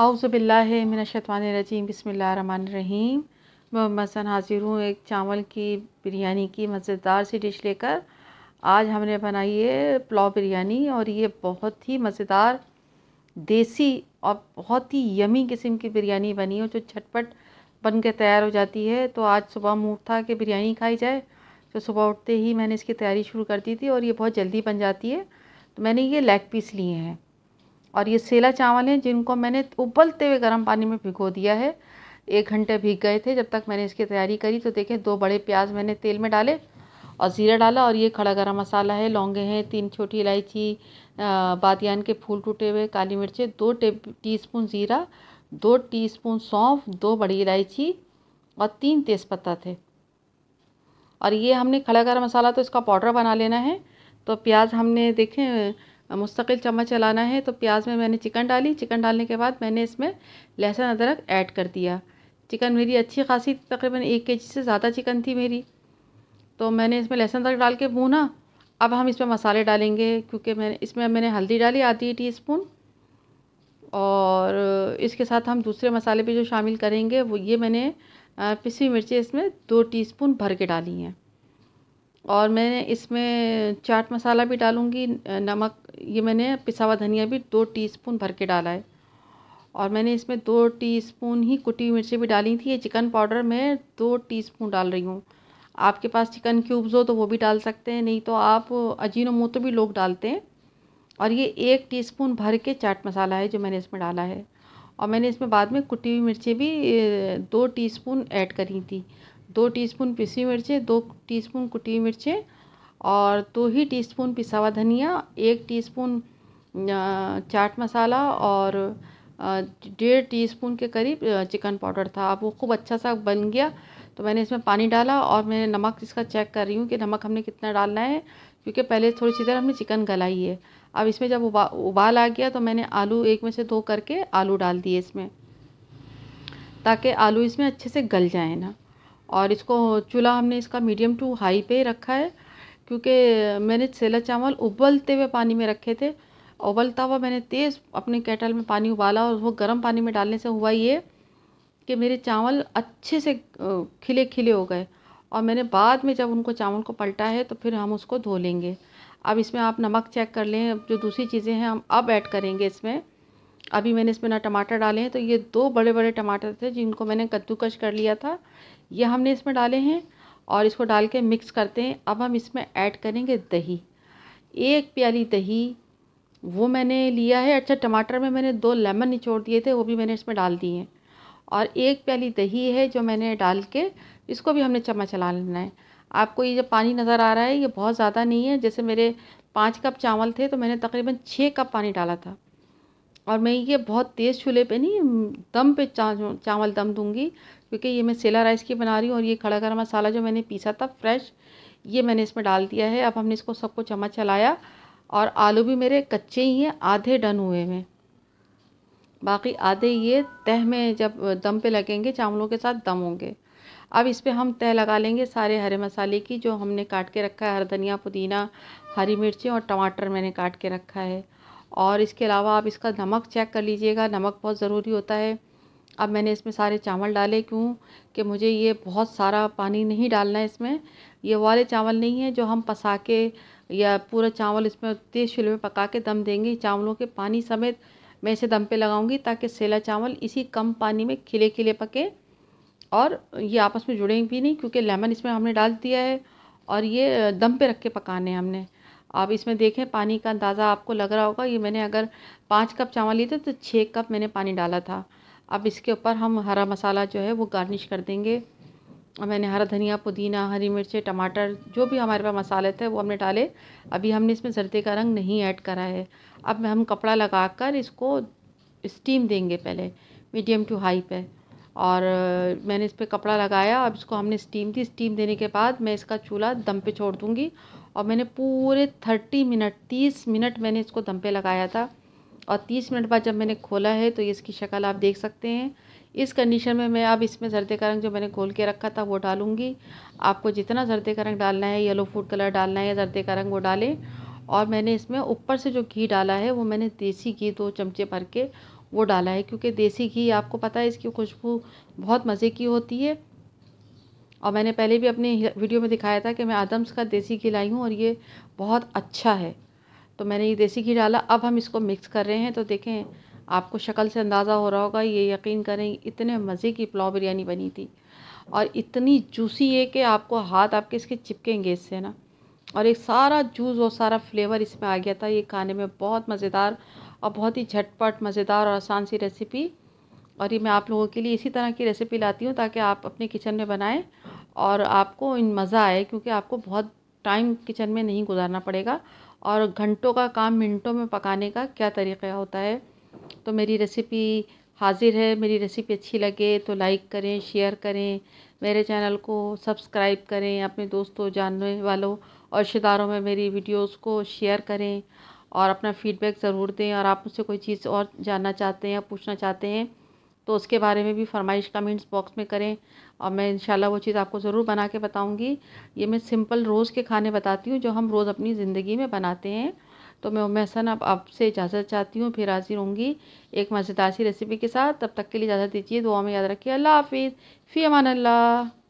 आउज़बिल्लिमिनशतवानरजीम बसमीम मसन हाजिर हूँ एक चावल की बिरयानी की मज़ेदार सी डिश लेकर आज हमने बनाई है पुलाव बिरयानी और ये बहुत ही मज़ेदार देसी और बहुत ही यमी किस्म की बिरयानी बनी है जो झटपट बन के तैयार हो जाती है तो आज सुबह मूड था कि बिरयानी खाई जाए तो सुबह उठते ही मैंने इसकी तैयारी शुरू कर दी थी और ये बहुत जल्दी बन जाती है तो मैंने ये लेग पीस लिए हैं और ये सेला चावल हैं जिनको मैंने उबलते हुए गर्म पानी में भिगो दिया है एक घंटे भीग गए थे जब तक मैंने इसकी तैयारी करी तो देखें दो बड़े प्याज मैंने तेल में डाले और ज़ीरा डाला और ये खड़ा गरम मसाला है लौंगे हैं तीन छोटी इलायची बादियान के फूल टूटे हुए काली मिर्चें दो टीस्पून ज़ीरा दो टीस्पून सौंफ दो बड़ी इलायची और तीन तेज़पत्ता थे और ये हमने खड़ा गरम मसाला तो इसका पाउडर बना लेना है तो प्याज हमने देखें मुस्तकिल चम्मच चलाना है तो प्याज में मैंने चिकन डाली चिकन डालने के बाद मैंने इसमें लहसुन अदरक ऐड कर दिया चिकन मेरी अच्छी खासी तकरीबन एक के से ज़्यादा चिकन थी मेरी तो मैंने इसमें लहसुन अदरक डाल के भूना अब हम इसमें मसाले डालेंगे क्योंकि मैंने इसमें मैंने हल्दी डाली आधी टी स्पून और इसके साथ हम दूसरे मसाले भी जो शामिल करेंगे वो ये मैंने पिसी मिर्ची इसमें दो टीस्पून भर के डाली हैं और मैं इसमें चाट मसाला भी डालूंगी नमक ये मैंने पिसा हुआ धनिया भी दो टीस्पून भर के डाला है और मैंने इसमें दो टीस्पून ही कुटी हुई मिर्ची भी डाली थी ये चिकन पाउडर मैं दो टीस्पून डाल रही हूँ आपके पास चिकन क्यूब्स हो तो वो भी डाल सकते हैं नहीं तो आप मोतो भी लोग डालते हैं और ये एक टी भर के चाट मसाला है जो मैंने इसमें डाला है और मैंने इसमें बाद में कुटी हुई मिर्ची भी दो टी ऐड करी थी दो टीस्पून पिसी मिर्चें दो टीस्पून कुटी मिर्चें और दो ही टीस्पून पिसा हुआ धनिया एक टीस्पून चाट मसाला और डेढ़ टीस्पून के करीब चिकन पाउडर था अब वो खूब अच्छा सा बन गया तो मैंने इसमें पानी डाला और मैंने नमक इसका चेक कर रही हूँ कि नमक हमने कितना डालना है क्योंकि पहले थोड़ी सी देर हमने चिकन गलाई है अब इसमें जब उबा उबाल आ गया तो मैंने आलू एक में से दो करके आलू डाल दिए इसमें ताकि आलू इसमें अच्छे से गल जाए ना और इसको चूल्हा हमने इसका मीडियम टू हाई पे रखा है क्योंकि मैंने सेला चावल उबलते हुए पानी में रखे थे उबलता हुआ मैंने तेज़ अपने केटल में पानी उबाला और वो गर्म पानी में डालने से हुआ ये कि मेरे चावल अच्छे से खिले खिले हो गए और मैंने बाद में जब उनको चावल को पलटा है तो फिर हम उसको धो लेंगे अब इसमें आप नमक चेक कर लें जो दूसरी चीज़ें हैं हम अब ऐड करेंगे इसमें अभी मैंने इसमें ना टमाटर डाले हैं तो ये दो बड़े बड़े टमाटर थे जिनको मैंने कद्दूकश कर लिया था ये हमने इसमें डाले हैं और इसको डाल के मिक्स करते हैं अब हम इसमें ऐड करेंगे दही एक प्याली दही वो मैंने लिया है अच्छा टमाटर में मैंने दो लेमन निचोड़ दिए थे वो भी मैंने इसमें डाल दिए हैं और एक प्याली दही है जो मैंने डाल के इसको भी हमने चम्मच चला लेना है आपको ये जो पानी नज़र आ रहा है ये बहुत ज़्यादा नहीं है जैसे मेरे पाँच कप चावल थे तो मैंने तकरीबन छः कप पानी डाला था और मैं ये बहुत तेज़ चूल्हे पे नहीं दम पे चावल दम दूँगी क्योंकि ये मैं सेला राइस की बना रही हूँ और ये खड़ा गरम मसाला जो मैंने पीसा था फ्रेश ये मैंने इसमें डाल दिया है अब हमने इसको सबको चम्मच चलाया और आलू भी मेरे कच्चे ही हैं आधे डन हुए हैं बाकी आधे ये तह में जब दम पे लगेंगे चावलों के साथ दम होंगे अब इस पर हम तह लगा लेंगे सारे हरे मसाले की जो हमने काट के रखा है हर धनिया पुदीना हरी मिर्ची और टमाटर मैंने काट के रखा है और इसके अलावा आप इसका नमक चेक कर लीजिएगा नमक बहुत ज़रूरी होता है अब मैंने इसमें सारे चावल डाले क्यों कि मुझे ये बहुत सारा पानी नहीं डालना है इसमें ये वाले चावल नहीं है जो हम पसा के या पूरा चावल इसमें तेज़ चूल्हे में पका के दम देंगे चावलों के पानी समेत मैं इसे दम पे लगाऊंगी ताकि सेला चावल इसी कम पानी में खिले खिले पके और ये आपस में जुड़ेंगे भी नहीं क्योंकि लेमन इसमें हमने डाल दिया है और ये दम पे रख के पकाने हैं हमने आप इसमें देखें पानी का अंदाज़ा आपको लग रहा होगा ये मैंने अगर पाँच कप चावल लिए थे तो छः कप मैंने पानी डाला था अब इसके ऊपर हम हरा मसाला जो है वो गार्निश कर देंगे मैंने हरा धनिया पुदीना हरी मिर्चें टमाटर जो भी हमारे पास मसाले थे वो हमने डाले अभी हमने इसमें जरदे का रंग नहीं ऐड करा है अब हम कपड़ा लगा कर इसको स्टीम देंगे पहले मीडियम टू हाई पे और मैंने इस पर कपड़ा लगाया अब इसको हमने स्टीम दी स्टीम देने के बाद मैं इसका चूल्हा दम पे छोड़ दूँगी और मैंने पूरे थर्टी मिनट तीस मिनट मैंने इसको दम पे लगाया था और तीस मिनट बाद जब मैंने खोला है तो इसकी शक्ल आप देख सकते हैं इस कंडीशन में मैं अब इसमें जर्दे का रंग जो मैंने खोल के रखा था वो डालूँगी आपको जितना जर्दे का रंग डालना है येलो फूड कलर डालना है या जर्दे का रंग वो डालें और मैंने इसमें ऊपर से जो घी डाला है वो मैंने देसी घी दो चमचे भर के वो डाला है क्योंकि देसी घी आपको पता है इसकी खुशबू बहुत मज़े की होती है और मैंने पहले भी अपने वीडियो में दिखाया था कि मैं आदम्स का देसी घी लाई हूँ और ये बहुत अच्छा है तो मैंने ये देसी घी डाला अब हम इसको मिक्स कर रहे हैं तो देखें आपको शक्ल से अंदाज़ा हो रहा होगा ये यकीन करें इतने मज़े की पुलाव बिरयानी बनी थी और इतनी जूसी है कि आपको हाथ आपके इसके चिपकेंगे इससे ना और एक सारा जूस और सारा फ्लेवर इसमें आ गया था ये खाने में बहुत मज़ेदार और बहुत ही झटपट मज़ेदार और आसान सी रेसिपी और ये मैं आप लोगों के लिए इसी तरह की रेसिपी लाती हूँ ताकि आप अपने किचन में बनाएं और आपको इन मज़ा आए क्योंकि आपको बहुत टाइम किचन में नहीं गुजारना पड़ेगा और घंटों का काम मिनटों में पकाने का क्या तरीक़ा होता है तो मेरी रेसिपी हाजिर है मेरी रेसिपी अच्छी लगे तो लाइक करें शेयर करें मेरे चैनल को सब्सक्राइब करें अपने दोस्तों जानने वालों और रिश्तेदारों में मेरी वीडियोस को शेयर करें और अपना फीडबैक ज़रूर दें और आप मुझसे कोई चीज़ और जानना चाहते हैं या पूछना चाहते हैं तो उसके बारे में भी फरमाइश कमेंट्स बॉक्स में करें और मैं इंशाल्लाह वो चीज़ आपको ज़रूर बना के बताऊँगी ये मैं सिंपल रोज़ के खाने बताती हूँ जो हम रोज़ अपनी ज़िंदगी में बनाते हैं तो मैं उम्र अब आपसे इजाज़त चाहती हूँ फिर हाजिर होंगी एक मज़ेदार सी रेसिपी के साथ तब तक के लिए इजाज़त दीजिए दुआ में याद रखिए अल्लाह हाफिज़ फ़ी अमान अल्लाह